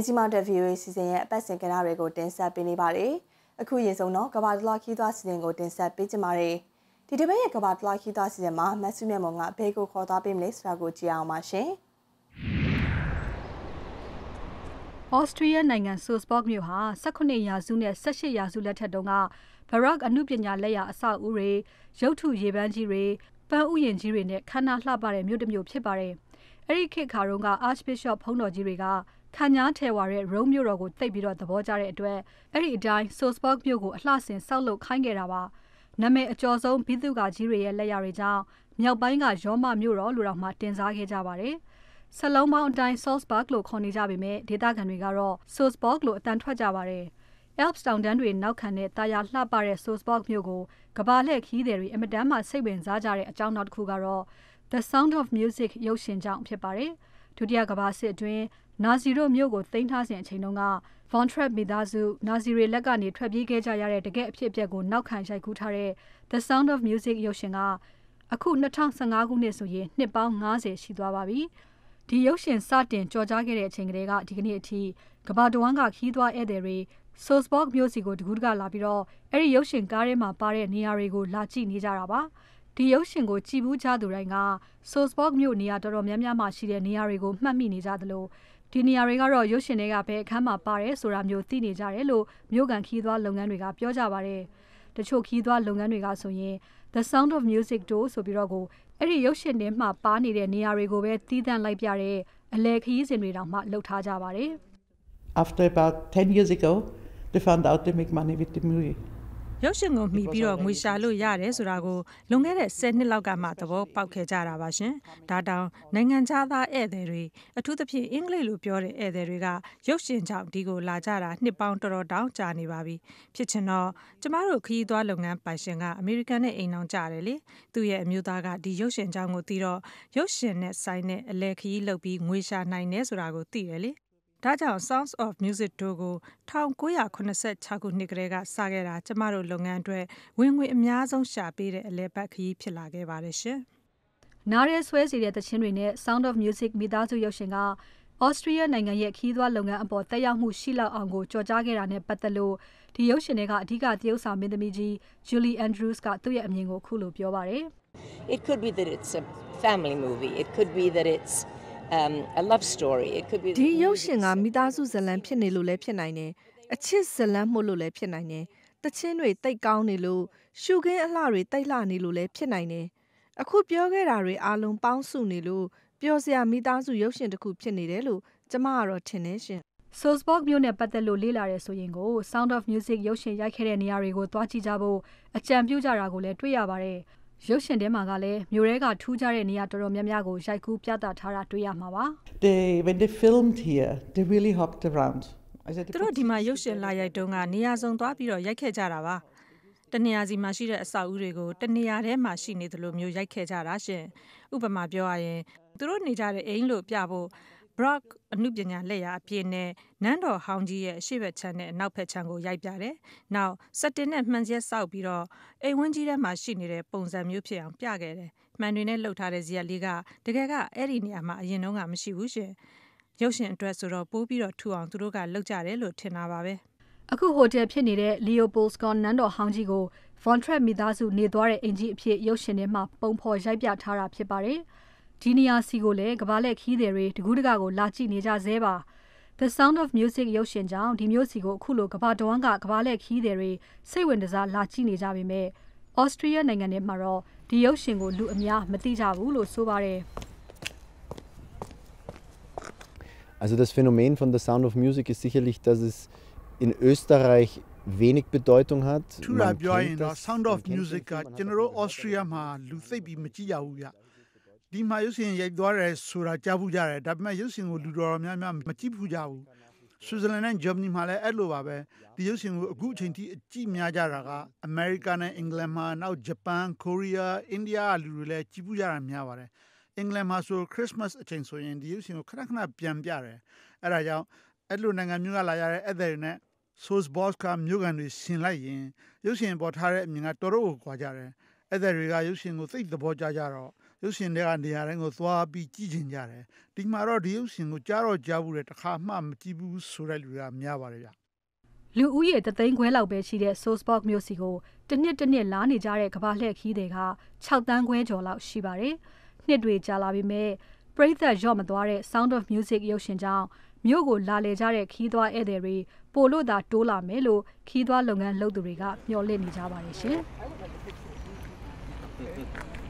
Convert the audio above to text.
မြစီမောင်တက် VOA စီစဉ်ရဲ့အပတ်စဉ်ကဏ္ဍတွေကိုတင်ဆက်ပေးနေပါတယ်။အခုရင်ဆုံးတော့ကဘာတလားခီးသွားစီစဉ်ကိုတင်ဆက်ပေးကြပါမယ်။ဒီတစ်ပတ်ရဲ့ကဘာတလားခီးသွားစီစဉ်မှာမဆုမြတ်မောင်ကဘယ်ကိုခေါ်သွားပေးမလဲဆိုတာကိုကြည့်အောင်ပါရှင်။ဩစတြီးယားနိုင်ငံဆိုစပေါ့မြို့ဟာ18ရာစုနဲ့18ရာစုလက်ထက်တုန်းကဘရော့အမှုပညာလက်ရာအဆောက်အဦတွေရုပ်ထုရေပန်းကြီးတွေပန်းဥယျာဉ်ကြီးတွေနဲ့ခန္ဓာလှပတဲ့မြို့တစ်မြို့ဖြစ်ပါတယ်။အဲ့ဒီခေတ်ခါတုန်းက Archbishop ဘုန်းတော်ကြီးတွေကခန်းညားထဲဝါတဲ့ Rome မြို့တော်ကိုသိပ်ပြီးသဘောကျတဲ့အတွက်အဲဒီအတိုင်း Salzburg မြို့ကိုအလှဆင်ဆောက်လုပ်ခိုင်းခဲ့တာပါ။နာမည်အကျော်ဆုံးဗိသုကာကြီးတွေရဲ့လက်ရာတွေကြောင့်မြောက်ပိုင်းကရောမမြို့တော်လို့တောင်တင်စားခဲ့ကြပါတယ်။စာလုံးပေါင်းအတိုင်း Salzburg လို့ခေါ်နေကြပေမဲ့ဒေသခံတွေကတော့ Sozborg လို့အသံထွက်ကြပါတယ်။ Alps တောင်တန်းတွေနောက်ခံတဲ့သာယာလှပတဲ့ Salzburg မြို့ကိုကမ္ဘာလှည့်ခရီးသည်တွေအင်မတန်မှစိတ်ဝင်စားကြတဲ့အကြောင်းနောက်တခုကတော့ The Sound of Music ရုပ်ရှင်ကြောင့်ဖြစ်ပါတယ်။ဒုတိယကမ္ဘာစစ်အတွင်းနာဇီတို့မြို့ကိုသိမ်းထားစဉ်အချိန်တုန်းက Von Trapp မိသားစု၊နာဇီတွေလက်ကနေထွက်ပြေးခဲ့ကြရတဲ့တကယ့်အဖြစ်အပျက်ကိုနောက်ခံရိုက်ကူးထားတဲ့ The Sound of Music ရုပ်ရှင်ကအခု၂၀၁၅ခုနှစ်ဆိုရင်နှစ်ပေါင်း၅၀ရှိသွားပါပြီ။ဒီရုပ်ရှင်စတင်ကျော်ကြားခဲ့တဲ့အချိန်ကတည်းကဒီကနေ့အထိကမ္ဘာတဝန်းကခရီးသွားဧည့်သည်တွေ Salzburg မြို့ဆီကိုတကူးတကလာပြီးအဲဒီရုပ်ရှင်ကားထဲမှာပါတဲ့နေရာတွေကိုလာကြည့်နေကြတာပါ။ဒီရုပ်ရှင်ကိုကြည့်ဖူးကြသူတိုင်းက Salzburg မြို့နေရာတော်တော်များများမှာရှိတဲ့နေရာတွေကိုမှတ်မိနေကြသလိုဒီနေရာတွေကတော့ရုပ်ရှင်တွေကဘယ်အခန်းမှာပါတယ်ဆိုတာမျိုးသိနေကြတယ်လို့မြို့ကန်ခီးသွွားလုပ်ငန်းတွေကပြောကြပါတယ်။တချို့ခီးသွွားလုပ်ငန်းတွေကဆိုရင် The Sound of Music တို့ဆိုပြီးတော့ကိုအဲ့ဒီရုပ်ရှင်တွေမှာပါနေတဲ့နေရာတွေကိုပဲတီးသန့်လိုက်ပြတဲ့အလဲခီးစဉ်တွေတောင်မှလှုပ်ထားကြပါတယ်။ After about 10 years ago they found out they make money with the movie. ရုပ်ရှင်ကိုမှီပြီးတော့ငွေရှာလို့ရတယ်ဆိုတာကိုလွန်ခဲ့တဲ့10နှစ်လောက်ကမှသဘောပေါက်ခဲ့ကြတာပါရှင်။ဒါတောင်နိုင်ငံခြားသားဧည့်သည်တွေအထူးသဖြင့်အင်္ဂလိပ်လိုပြောတဲ့ဧည့်သည်တွေကရုပ်ရှင်ကြောင့်ဒီကိုလာကြတာနှစ်ပေါင်းတော်တော်တောင်ကြာနေပါပြီ။ဖြစ်ချင်တော့ကျမတို့ခရီးသွားလုပ်ငန်းပိုင်ရှင်ကအမေရိကန်နဲ့အိမ်အောင်ကြတယ်လေ။သူ့ရဲ့အမျိုးသားကဒီရုပ်ရှင်ကြောင့်ကိုသိတော့ရုပ်ရှင်နဲ့ဆိုင်တဲ့အလဲခရီးလုပ်ပြီးငွေရှာနိုင်တယ်ဆိုတာကိုသိတယ်လေ။ဒါကြောင့် Sounds of Music တို့ကို၁၉၇၆ခုနှစ်ကတည်းကစခဲ့တာ ကျမတို့လုပ်ငန်းအတွက်ဝင်ငွေအများဆုံးရှာပေးတဲ့အလည်အပတ်ခရီးဖြစ်လာခဲ့ပါတယ်ရှင်။နားထဲဆွဲစေတဲ့သီချင်းတွေနဲ့ Sound of Music မိသားစုရုပ်ရှင်က Austria နိုင်ငံရဲ့ခရီးသွားလုပ်ငန်းအပေါ်သက်ရောက်မှုရှိလောက်အောင်ကိုကျော်ကြားခဲ့တာနဲ့ပတ်သက်လို့ဒီရုပ်ရှင်ထဲကအဓိကသရုပ်ဆောင်မင်းသမီးကြီး Julie Andrews ကသူ့ရဲ့အမြင်ကိုခုလိုပြောပါတယ်။ "It could be that it's a family movie. It could be that it's um a love story it could be ဒီရုပ်ရှင်ကမိသားစုဇလံဖြစ်နေလို့လည်းဖြစ်နိုင်တယ်အချစ်ဇလံမှုလို့လည်းဖြစ်နိုင်တယ်တချင်းတွေတိတ်ကောင်းနေလို့ရှုခင်းအလှတွေတိတ်လှနေလို့လည်းဖြစ်နိုင်တယ်အခုပြောခဲ့တာတွေအားလုံးပေါင်းစုနေလို့ပျော်စရာမိသားစုရုပ်ရှင်တစ်ခုဖြစ်နေတယ်လို့ကျမကတော့ထင်နေရှင် Salzburg မြို့နဲ့ပတ်သက်လို့လေ့လာရဆိုရင်ကို Sound of Music ရုပ်ရှင်ရိုက်ခဲ့တဲ့နေရာတွေကိုသွားကြည့်ကြဖို့အကြံပြုကြတာကိုလည်းတွေ့ရပါတယ်။ရုပ်ရှင်ထဲမှာကလည်းမြို့ထဲကထူးခြားတဲ့နေရာတော်တော်များများကိုရိုက်ကူးပြသထားတာတွေ့ရမှာပါ They when they filmed here they really hopped around သူတို့ဒီမှာရုပ်ရှင်လာရိုက်တုန်းကနေရာစုံသွားပြီးတော့ရိုက်ခဲ့ကြတာပါတနေရာစီမှာရှိတဲ့အဆောက်အဦတွေကိုတနေရာထဲမှာရှိနေသလိုမျိုးရိုက်ခဲ့ကြတာရှင်ဥပမာပြောရရင်သူတို့နေကြတဲ့အိမ်လို့ပြဖို့ Brock အနုပညာလက်ရာအဖြစ်နဲ့နန်းတော်ဟောင်းကြီးရဲ့အရှေ့ဘက်ခြမ်းနဲ့အနောက်ဘက်ခြမ်းကိုရိုက်ပြတယ်။နောက်စတင်နဲ့မှန်ချပ်ဆောက်ပြီးတော့အိမ်ဝန်းကြီးထဲမှာရှိနေတဲ့ပုံစံမျိုးဖြစ်အောင်ပြခဲ့တယ်။မှန်တွေနဲ့လုပ်ထားတဲ့ဇာတ်လေးကတကယ်ကအဲဒီနေရာမှာအရင်တုန်းကမရှိဘူးရှင့်။ရုပ်ရှင်အတွက်ဆိုတော့ပိုပြီးတော့ထူအောင်သူတို့ကလုပ်ကြတယ်လို့ထင်တာပါပဲ။အခုဟိုတယ်ဖြစ်နေတဲ့ Leopoldskron နန်းတော်ဟောင်းကြီးကို Von Trapp မိသားစုနေသွားတဲ့အိမ်ကြီးအဖြစ်ရုပ်ရှင်ထဲမှာပုံဖော်ရိုက်ပြထားတာဖြစ်ပါတယ်။ဒီနေရာစီကိုလည်းကမ္ဘာလှည့်ခရီးသည်တွေတကူးတကကိုလာကြည့်နေကြဆဲပါ။ The Sound of Music ရုပ်ရှင်ကြောင့်ဒီမျိုးစီကိုအခုလိုကမ္ဘာတဝန်းကကမ္ဘာလှည့်ခီးသည်တွေစိတ်ဝင်တစားလာကြည့်နေကြပေမဲ့ Austria နိုင်ငံထဲမှာတော့ဒီရုပ်ရှင်ကိုလူအများမသိကြဘူးလို့ဆိုပါတယ် Also das Phänomen von The Sound of Music ist sicherlich, dass es in Österreich wenig Bedeutung hat. ထူလာပြောရင်တော့ Sound of Music ကကျွန်တော်တို့ Austria မှာလူသိပ်ပြီးမကြည့်ရဘူးဗျ။ဒီမှာရုပ်ရှင်ရိုက်သွားတယ်ဆိုတာကြားဘူးကြတယ်ဒါပေမဲ့ရုပ်ရှင်ကိုလူတော်များများမကြည့်ဘူးကြဘူးဆွစ်ဇာလန်နဲ့ဂျာမနီမှာလည်းအဲ့လိုပါပဲဒီရုပ်ရှင်ကိုအခုအချိန်ထိအကြည့်များကြတာကအမေရိကန်နဲ့အင်္ဂလန်မှာ နောက်ဂျပန်ကိုရီးယားအိန္ဒိယလူတွေလည်းကြည့်ဘူးကြတာများပါတယ်အင်္ဂလန်မှာဆို Christmas အချိန်ဆိုရင်ဒီရုပ်ရှင်ကိုခဏခဏပြန်ပြတယ်အဲ့ဒါကြောင့်အဲ့လိုနိုင်ငံမျိုးကလာရတဲ့အဲ့တဲ့နဲ့ source boss ကမြို့ကန်တွေရှင်လိုက်ရင်ရုပ်ရှင်ပေါ်ထားတဲ့အမြင်ကတော်တော်ကိုကြွားကြတယ်အဲ့တဲ့တွေကရုပ်ရှင်ကိုသိသဘောကျကြတော့ရုပ်ရှင်တွေကနေရာတိုင်းကိုသွားပြီးကြည့်ချင်ကြတယ်ဒီမှာတော့ဒီရုပ်ရှင်ကိုကြားတော့ကြားဘူးတဲ့တစ်ခါမှမကြည့်ဘူးဆိုတဲ့လူကများပါတယ်ဗျလူဦးရေတသိန်းခွဲလောက်ပဲရှိတဲ့ Sourcebox မြို့စီကိုတစ်နှစ်တစ်နှစ်လာနေကြတဲ့ကမ္ဘာလှည့်ခီးတွေက6တန်းခွဲကျော်လောက်ရှိပါတယ်နှစ်တွေကြာလာပြီမဲ့ပရိသတ်ရော့မသွားတဲ့ Sound of Music ရုပ်ရှင်ကြောင့်မြို့ကို လာလေကြတဲ့ခီးသွွားဧည့်သည်တွေပိုလို့သာတိုးလာမယ်လို့ခီးသွွားလုပ်ငန်းလုပ်သူတွေကမျှော်လင့်နေကြပါတယ်ရှင်။